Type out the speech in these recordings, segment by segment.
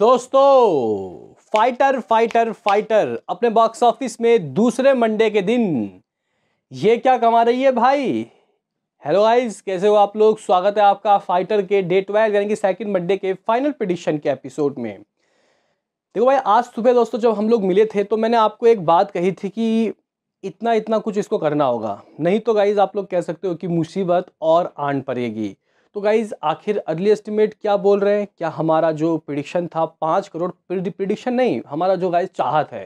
दोस्तों fighter fighter fighter अपने box office में दूसरे मंडे के दिन ये क्या कमा रही है भाई हेलो गाइस कैसे हो आप लोग स्वागत है आपका फाइटर के डेट वाइज यानी कि सेकंड मंडे के फाइनल प्रिडिक्शन के एपिसोड में देखो भाई आज सुबह दोस्तों जब हम लोग मिले थे तो मैंने आपको एक बात कही थी कि इतना इतना कुछ इसको करना होगा नहीं तो गाइज आप लोग कह सकते हो कि मुसीबत और आन पड़ेगी तो गाइज़ आखिर अर्ली एस्टिमेट क्या बोल रहे हैं क्या हमारा जो प्रिडिक्शन था पाँच करोड़ प्रिडिक्शन नहीं हमारा जो गाइज चाहत है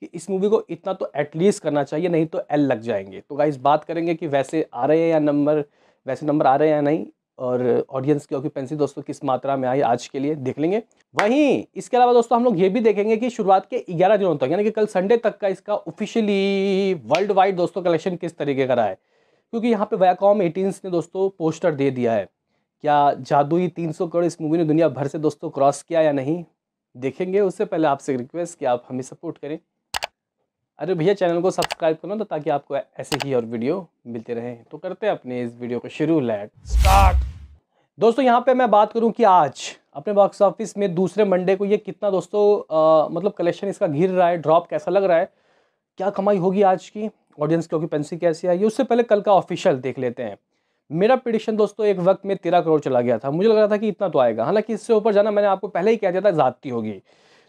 कि इस मूवी को इतना तो एटलीस्ट करना चाहिए नहीं तो एल लग जाएंगे तो गाइज बात करेंगे कि वैसे आ रहे हैं या नंबर वैसे नंबर आ रहे हैं या नहीं और ऑडियंस की ऑक्यूपेंसी दोस्तों किस मात्रा में आई आज के लिए देख लेंगे वहीं इसके अलावा दोस्तों हम लोग ये भी देखेंगे कि शुरुआत के 11 दिनों तक यानी कि कल संडे तक का इसका ऑफिशियली वर्ल्ड वाइड दोस्तों कलेक्शन किस तरीके का रहा है क्योंकि यहाँ पे वैकॉम एटीन्स ने दोस्तों पोस्टर दे दिया है क्या जादुई 300 करोड़ इस मूवी ने दुनिया भर से दोस्तों क्रॉस किया या नहीं देखेंगे उससे पहले आपसे रिक्वेस्ट कि आप हमें सपोर्ट करें अरे भैया चैनल को सब्सक्राइब करो तो ताकि आपको ऐसे ही और वीडियो मिलते रहें तो करते हैं अपने इस वीडियो को शुरू लैट स्टार्ट दोस्तों यहाँ पे मैं बात करूँ कि आज अपने बॉक्स ऑफिस में दूसरे मंडे को ये कितना दोस्तों आ, मतलब कलेक्शन इसका घिर रहा है ड्रॉप कैसा लग रहा है क्या कमाई होगी आज की ऑडियंस की ऑक्यूपेंसी कैसी आई है उससे पहले कल का ऑफिशियल देख लेते हैं मेरा प्रिडिक्शन दोस्तों एक वक्त में तेरह करोड़ चला गया था मुझे लग रहा था कि इतना तो आएगा हालांकि इससे ऊपर जाना मैंने आपको पहले ही कह दिया था जाती होगी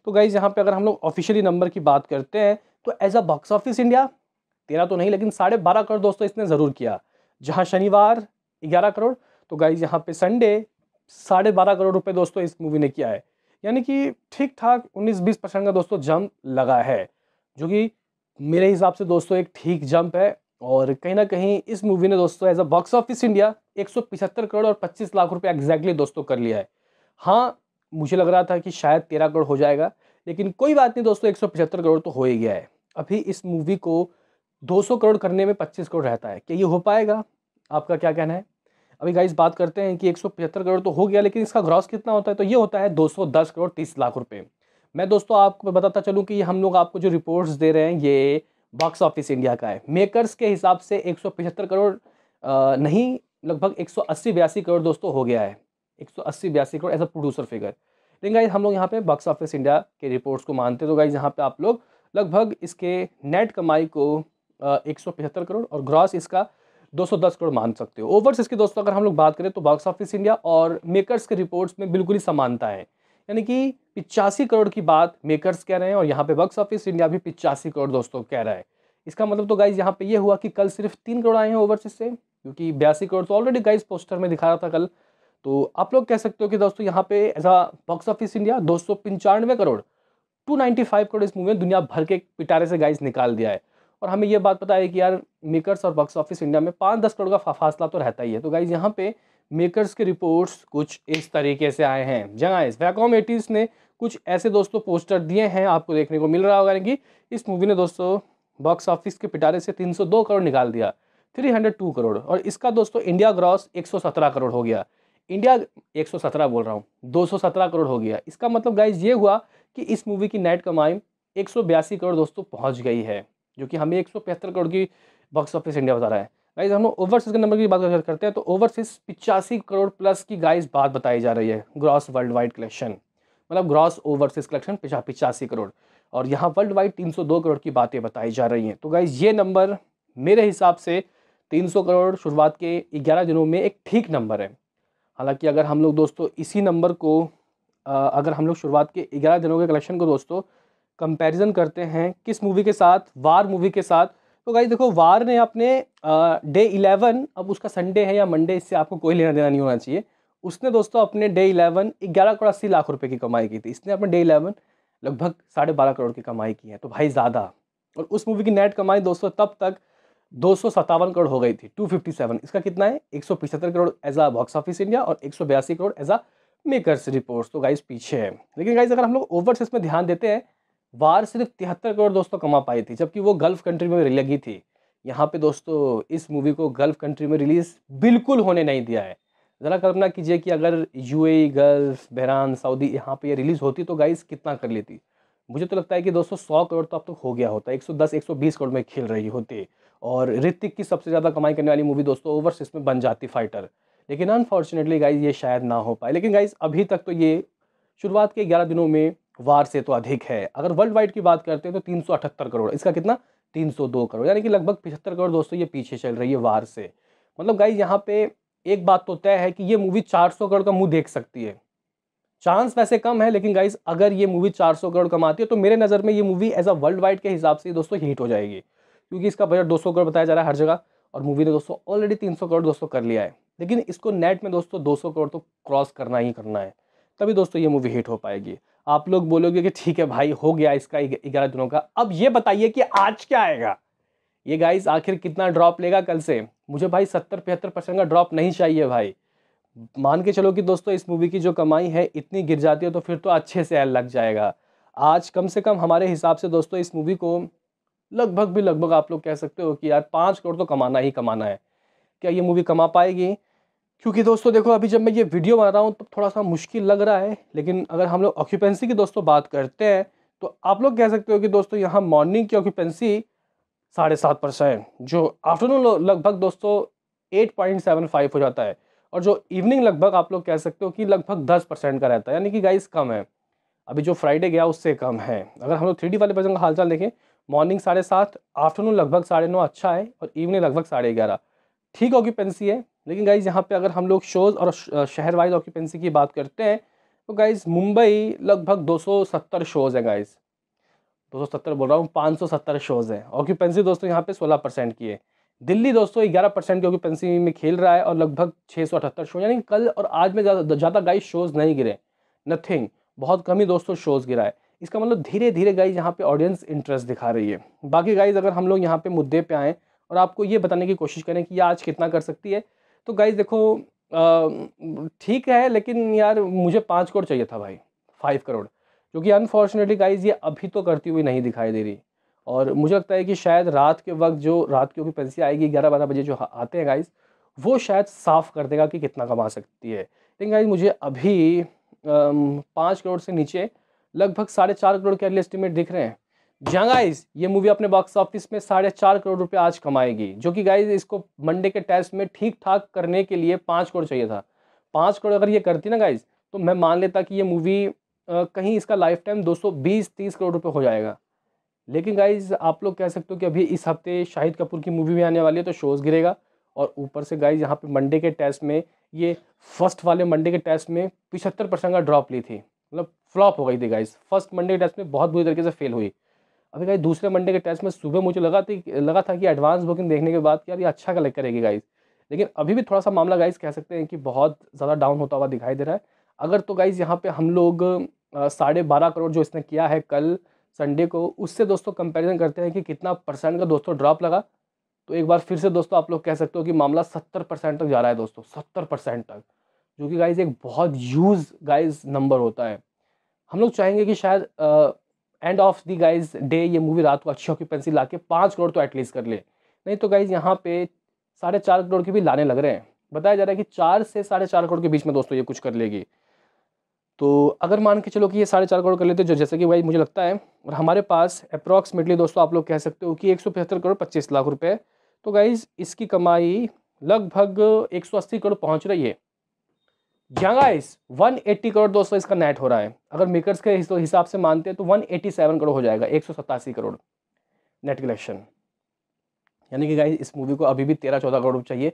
तो गाइज यहाँ पे अगर हम लोग ऑफिशियली नंबर की बात करते हैं तो as a box office India तेरह तो नहीं लेकिन साढ़े बारह करोड़ दोस्तों इसने ज़रूर किया जहाँ शनिवार ग्यारह करोड़ तो गाइज यहाँ पे संडे साढ़े बारह करोड़ रुपए दोस्तों इस मूवी ने किया है यानी कि ठीक ठाक उन्नीस बीस परसेंट का दोस्तों जंप लगा है जो कि मेरे हिसाब से दोस्तों एक ठीक जंप है और कहीं ना कहीं इस मूवी ने दोस्तों as a box office India एक करोड़ और 25 लाख रुपए एग्जैक्टली दोस्तों कर लिया है हाँ मुझे लग रहा था कि शायद तेरह करोड़ हो जाएगा लेकिन कोई बात नहीं दोस्तों एक करोड़ तो हो ही गया है अभी इस मूवी को 200 करोड़ करने में 25 करोड़ रहता है क्या ये हो पाएगा आपका क्या कहना है अभी गाइस बात करते हैं कि एक करोड़ तो हो गया लेकिन इसका ग्रॉस कितना होता है तो ये होता है 210 करोड़ 30 लाख रुपए मैं दोस्तों आपको बताता चलूँ कि हम लोग आपको जो रिपोर्ट्स दे रहे हैं ये बॉक्स ऑफिस इंडिया का है मेकर्स के हिसाब से एक करोड़ नहीं लगभग एक सौ करोड़ दोस्तों हो गया है एक सौ crore as a producer figure लेकिन गाइज हम लोग यहाँ पे बॉक्स ऑफिस इंडिया के रिपोर्ट्स को मानते हैं तो गाइज यहाँ पे आप लोग लगभग इसके नेट कमाई को एक करोड़ और ग्रॉस इसका 210 करोड़ मान सकते हो ओवर्स इसके दोस्तों अगर हम लोग बात करें तो बॉक्स ऑफिस इंडिया और मेकर्स के रिपोर्ट्स में बिल्कुल ही समानता है यानी कि पिचासी करोड़ की बात मेकर्स कह रहे हैं और यहाँ पे बॉक्स ऑफिस इंडिया भी पिचासी करोड़ दोस्तों कह रहा है इसका मतलब तो गाइज यहाँ पे ये यह हुआ कि कल सिर्फ तीन करोड़ आए हैं ओवरसीज से क्योंकि बयासी करोड़ तो ऑलरेडी गाइज पोस्टर में दिखा रहा था कल तो आप लोग कह सकते हो कि दोस्तों यहाँ पे as a box office India दो करोड़ टू करोड़ इस मूवी में दुनिया भर के पिटारे से गाइज निकाल दिया है और हमें यह बात पता है कि यार मेकर्स और बॉक्स ऑफिस इंडिया में पाँच दस करोड़ का फासला तो रहता ही है तो गाइज यहाँ पे मेकर्स के रिपोर्ट्स कुछ इस तरीके से आए हैं हाँ, इस वैकॉम एटीज़ ने कुछ ऐसे दोस्तों पोस्टर दिए हैं आपको देखने को मिल रहा होगा यानी कि इस मूवी ने दोस्तों बॉक्स ऑफिस के पिटारे से 302 करोड़ निकाल दिया 302 करोड़ और इसका दोस्तों इंडिया ग्रॉस 117 करोड़ हो गया इंडिया 117 बोल रहा हूँ 217 करोड़ हो गया इसका मतलब गाइज ये हुआ कि इस मूवी की नेट कमाई एक करोड़ दोस्तों पहुँच गई है जो कि हमें एक करोड़ की बॉक्स ऑफिस इंडिया बता रहा है गाइज हम लोग ओवरसीज के नंबर की बात करते हैं तो ओवरसीज पिचासी करोड़ प्लस की गाइज बात बताई जा रही है ग्रॉस वर्ल्ड वाइड कलेक्शन मतलब ग्रॉस ओवरसीज कलेक्शन पिचासी करोड़ और यहाँ वर्ल्ड वाइड तीन सौ दो करोड़ की बातें बताई जा रही हैं तो गाइज ये नंबर मेरे हिसाब से तीन सौ करोड़ शुरुआत के ग्यारह दिनों में एक ठीक नंबर है हालांकि अगर हम लोग दोस्तों इसी नंबर को आ, अगर हम लोग शुरुआत के ग्यारह दिनों के कलेक्शन को दोस्तों कंपैरिजन करते हैं किस मूवी के साथ वार मूवी के साथ तो गाइज देखो वार ने अपने डे इलेवन अब उसका संडे है या मंडे इससे आपको कोई लेना देना नहीं होना चाहिए उसने दोस्तों अपने डे इलेवन ग्यारह करोड़ अस्सी लाख रुपए की कमाई की थी इसने अपने डे इलेवन लगभग साढ़े बारह करोड़ की कमाई की है तो भाई ज़्यादा और उस मूवी की नेट कमाई दोस्तों तब तक दो करोड़ हो गई थी 257 इसका कितना है एक crore as a box office India और एक crore as a makers reports तो गाइज पीछे है लेकिन गाइज अगर हम लोग ओवरसेस में ध्यान देते हैं वार सिर्फ तिहत्तर करोड़ दोस्तों कमा पाई थी जबकि वो गल्फ़ कंट्री में लगी थी यहाँ पे दोस्तों इस मूवी को गल्फ़ कंट्री में रिलीज़ बिल्कुल होने नहीं दिया है ज़रा कल्पना कीजिए कि अगर UAE e, Gulf Bahrain Saudi यहाँ पे ये रिलीज़ होती तो गाइस कितना कर लेती मुझे तो लगता है कि दोस्तों सौ करोड़ तो अब तक तो हो गया होता है सौ बीस करोड़ में खेल रही होती और ऋतिक की सबसे ज़्यादा कमाई करने वाली मूवी दोस्तों ओवरसीज में बन जाती फाइटर लेकिन अनफॉर्चुनेटली गाइज ये शायद ना हो पाए लेकिन गाइज अभी तक तो ये शुरुआत के ग्यारह दिनों में वार से तो अधिक है अगर वर्ल्ड वाइड की बात करते हैं तो तीन करोड़ इसका कितना 302 करोड़ यानी कि लगभग पिछहत्तर करोड़ दोस्तों ये पीछे चल रही है वार से मतलब गाइज यहाँ पे एक बात तो तय है कि ये मूवी 400 करोड़ का मुंह देख सकती है चांस वैसे कम है लेकिन गाइज अगर ये मूवी 400 करोड़ कमाती है तो मेरे नज़र में ये movie as a world wide के हिसाब से दोस्तों हिट हो जाएगी क्योंकि इसका बजट 200 करोड़ बताया जा रहा है हर जगह और मूवी ने दोस्तों ऑलरेडी 300 करोड़ दोस्तों कर लिया है लेकिन इसको नेट में दोस्तों 200 करोड़ तो क्रॉस करना ही करना है तभी दोस्तों ये मूवी हिट हो पाएगी आप लोग बोलोगे कि ठीक है भाई हो गया इसका ग्यारह दिनों का अब ये बताइए कि आज क्या आएगा ये गाइस आखिर कितना ड्रॉप लेगा कल से मुझे भाई सत्तर पिहत्तर परसेंट का ड्रॉप नहीं चाहिए भाई मान के चलो कि दोस्तों इस मूवी की जो कमाई है इतनी गिर जाती है तो फिर तो अच्छे से एल लग जाएगा आज कम से कम हमारे हिसाब से दोस्तों इस मूवी को लगभग भी लगभग आप लोग कह सकते हो कि यार पाँच करोड़ तो कमाना ही कमाना है क्या ये मूवी कमा पाएगी क्योंकि दोस्तों देखो अभी जब मैं ये वीडियो बना रहा हूँ तो थोड़ा सा मुश्किल लग रहा है लेकिन अगर हम लोग ऑक्यूपेंसी की दोस्तों बात करते हैं तो आप लोग कह सकते हो कि दोस्तों यहाँ मॉर्निंग की ऑक्यूपेंसी साढ़े सात परसेंट जो आफ्टरनून लगभग दोस्तों एट पॉइंट सेवन फाइव हो जाता है और जो इवनिंग लगभग आप लोग कह सकते हो कि लगभग दस परसेंट का रहता है यानी कि गाइस कम है अभी जो फ्राइडे गया उससे कम है अगर हम लोग थ्री वाले पर्सन का हालचाल देखें मॉर्निंग साढ़े सात आफ्टरनून लगभग साढ़े नौ अच्छा है और इवनिंग लगभग साढ़े ग्यारह ठीक ऑक्यूपेंसी है लेकिन गाइज़ यहाँ पे अगर हम लोग शोज़ और शहर वाइज ऑक्यूपेंसी की बात करते हैं तो गाइज़ मुंबई लगभग 270 शोज़ हैं गाइज़ 270 बोल रहा हूँ 570 शोज़ हैं ऑक्यूपेंसी दोस्तों यहाँ पे 16 परसेंट की है दिल्ली दोस्तों ग्यारह परसेंट की ऑक्यूपेंसी में खेल रहा है और लगभग छः सौ अठहत्तर शो यानी कल और आज में ज़्यादा गाइज शोज़ नहीं गिरे नथिंग बहुत कम ही दोस्तों शोज़ गिरा है इसका मतलब धीरे धीरे गाइज यहाँ पर ऑडियंस इंटरेस्ट दिखा रही है बाकी गाइज अगर हम लोग यहाँ पर मुद्दे पर आएँ और आपको ये बताने की कोशिश करें कि ये आज कितना कर सकती है तो गाइज देखो ठीक है लेकिन यार मुझे पाँच करोड़ चाहिए था भाई फाइव करोड़ क्योंकि अनफॉर्चुनेटली गाइज ये अभी तो करती हुई नहीं दिखाई दे रही और मुझे लगता है कि शायद रात के वक्त जो रात की पेंसी आएगी ग्यारह बारह बजे जो आते हैं गाइज वो शायद साफ कर देगा कि कितना कमा सकती है लेकिन गाइज मुझे अभी पाँच करोड़ से नीचे लगभग साढ़े चार करोड़ के अगले एस्टिमेट दिख रहे हैं जहाँ गाइज ये मूवी अपने बॉक्स ऑफिस में साढ़े चार करोड़ रुपए आज कमाएगी जो कि गाइज इसको मंडे के टेस्ट में ठीक ठाक करने के लिए पाँच करोड़ चाहिए था पाँच करोड़ अगर ये करती ना गाइज तो मैं मान लेता कि ये मूवी कहीं इसका लाइफ टाइम दो सौ करोड़ रुपये हो जाएगा लेकिन गाइज आप लोग कह सकते हो कि अभी इस हफ्ते शाहिद कपूर की मूवी भी आने वाली है तो शोज़ गिरेगा और ऊपर से गाइज यहाँ पर मंडे के टेस्ट में ये फर्स्ट वाले मंडे के टेस्ट में पिछहत्तर परसेंट का ड्रॉप ली थी मतलब फ्लॉप हो गई थी गाइज फर्स्ट मंडे के टेस्ट में बहुत बुरी तरीके से फेल हुई अभी गाइस दूसरे मंडे के टेस्ट में सुबह मुझे लगा थी लगा था कि एडवांस बुकिंग देखने के बाद कि यार ये अच्छा कलेक्ट करेगी गाइस लेकिन अभी भी थोड़ा सा मामला गाइस कह सकते हैं कि बहुत ज़्यादा डाउन होता हुआ दिखाई दे रहा है अगर तो गाइस यहाँ पे हम लोग साढ़े बारह करोड़ जो इसने किया है कल संडे को उससे दोस्तों कंपेरिजन करते हैं कि कितना परसेंट का दोस्तों ड्रॉप लगा तो एक बार फिर से दोस्तों आप लोग कह सकते हो कि मामला सत्तर परसेंट तक जा रहा है दोस्तों सत्तर परसेंट तक जो कि गाइज एक बहुत यूज़ गाइज नंबर होता है हम लोग चाहेंगे कि शायद end of the guys day ये मूवी रात को अच्छी ऑक्यूपेंसी ला के पाँच करोड़ तो एटलीस्ट कर ले नहीं तो गाइज यहाँ पे साढ़े चार करोड़ के भी लाने लग रहे हैं बताया जा रहा है कि चार से साढ़े चार करोड़ के बीच में दोस्तों ये कुछ कर लेगी तो अगर मान के चलो कि ये साढ़े चार करोड़ कर लेते जो जैसे कि भाई मुझे लगता है और हमारे पास अप्रॉक्सीमेटली दोस्तों आप लोग कह सकते हो कि एक करोड़ पच्चीस लाख रुपये तो गाइज़ इसकी कमाई लगभग अस्सी करोड़ पहुँच रही है यहाँ गाइस 180 करोड़ दोस्तों इसका नेट हो रहा है अगर मेकर्स के हिसाब से मानते हैं तो 187 करोड़ हो जाएगा एक करोड़ नेट कलेक्शन यानी कि गाइस इस मूवी को अभी भी तेरह चौदह करोड़ चाहिए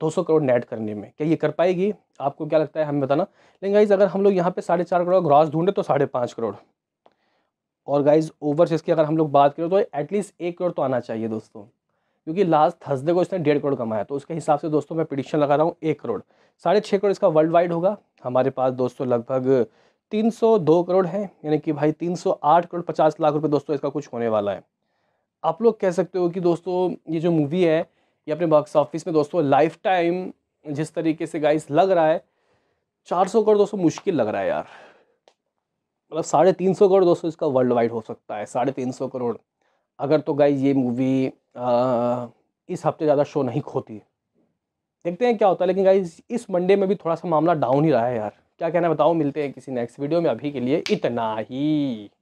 दो सौ करोड़ नेट करने में क्या ये कर पाएगी आपको क्या लगता है हमें बताना लेकिन गाइज अगर हम लोग यहाँ पे साढ़े चार करोड़ ग्रॉस ढूंढे तो साढ़े पाँच करोड़ और गाइज से इसकी अगर हम लोग बात करें तो एटलीस्ट एक करोड़ तो आना चाहिए दोस्तों क्योंकि लास्ट थर्सडे को इसने डेढ़ करोड़ कमाया तो उसके हिसाब से दोस्तों मैं प्रडिक्शन लगा रहा हूँ एक करोड़ साढ़े छः करोड़ इसका वर्ल्ड वाइड होगा हमारे पास दोस्तों लगभग तीन सौ दो करोड़ है यानी कि भाई तीन सौ आठ करोड़ पचास लाख रुपये दोस्तों इसका कुछ होने वाला है आप लोग कह सकते हो कि दोस्तों ये जो मूवी है ये अपने बॉक्स ऑफिस में दोस्तों लाइफ टाइम जिस तरीके से गाइस लग रहा है चार सौ करोड़ दोस्तों मुश्किल लग रहा है यार मतलब साढ़े तीन सौ करोड़ दोस्तों इसका वर्ल्ड वाइड हो सकता है साढ़े तीन सौ करोड़ अगर तो गाइज ये मूवी इस हफ्ते ज़्यादा शो नहीं खोती देखते हैं क्या होता है लेकिन गाइज इस मंडे में भी थोड़ा सा मामला डाउन ही रहा है यार क्या कहना बताओ मिलते हैं किसी नेक्स्ट वीडियो में अभी के लिए इतना ही